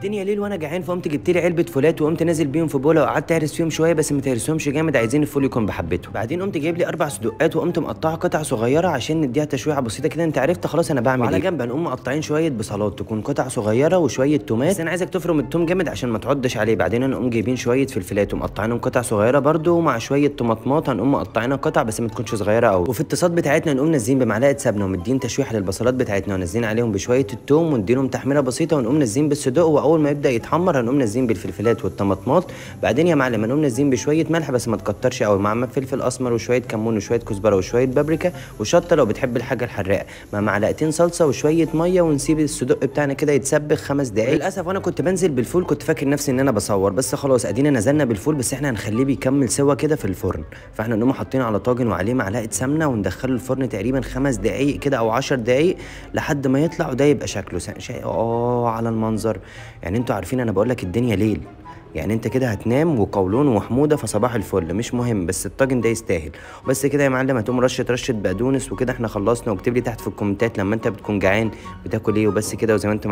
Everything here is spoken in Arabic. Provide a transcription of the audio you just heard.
الدنيا ليل وانا جعان فقمت جبت لي علبه فولات وقمت نازل بيهم في بوله وقعدت اهرس فيهم شويه بس ما تهرسهمش جامد عايزين الفول يكون بحبته بعدين قمت جايب لي اربع صدقات وقمت مقطعه قطع صغيره عشان نديها تشويعه بسيطه كده انت عرفت خلاص انا بعمل ايه على جنب هنقوم مقطعين شويه بصلات تكون قطع صغيره وشويه تومات بس انا عايزك تفرم التوم جامد عشان ما تعضش عليه بعدين هنقوم جايبين شويه فلفلات ومقطعينهم قطع صغيره برده ومع شويه طماطمات هنقوم مقطعينها قطع بس ما تكونش صغيره قوي وفي التصاط بتاعتنا هنقوم نازلين بمعلقه سبنه ومدين تشويحه للبصلات بتاعتنا ونازلين عليهم بشويه التوم ونديلهم تحميره بسيطه ونقوم نازلين بالصدق اول ما يبدا يتحمر هنقوم نازلين بالفلفلات والطماطمات بعدين يا معلم هنقوم نازلين بشويه ملح بس ما تكترش قوي مع فلفل اسمر وشويه كمون وشويه كزبره وشويه بابريكا وشطه لو بتحب الحاجه الحراقه مع معلقتين صلصه وشويه ميه ونسيب الصدق بتاعنا كده يتسبك خمس دقائق للاسف وانا كنت بنزل بالفول كنت فاكر نفسي ان انا بصور بس خلاص ادينا نزلنا بالفول بس احنا هنخليه بيكمل سوا كده في الفرن فاحنا نقوم حاطينه على طاجن وعليه معلقه سمنه وندخله الفرن تقريبا خمس دقائق كده او 10 دقائق لحد ما يطلع وده يبقى شكله اه على المنظر يعني انتوا عارفين انا بقولك الدنيا ليل يعني انت كده هتنام وقولون وحموده فصباح الفل مش مهم بس الطاجن ده يستاهل بس كده يا معلم هتقوم رشه رشه بقدونس وكده احنا خلصنا واكتب لي تحت في الكومنتات لما انت بتكون جعان بتاكل ايه وبس كده وزي ما انت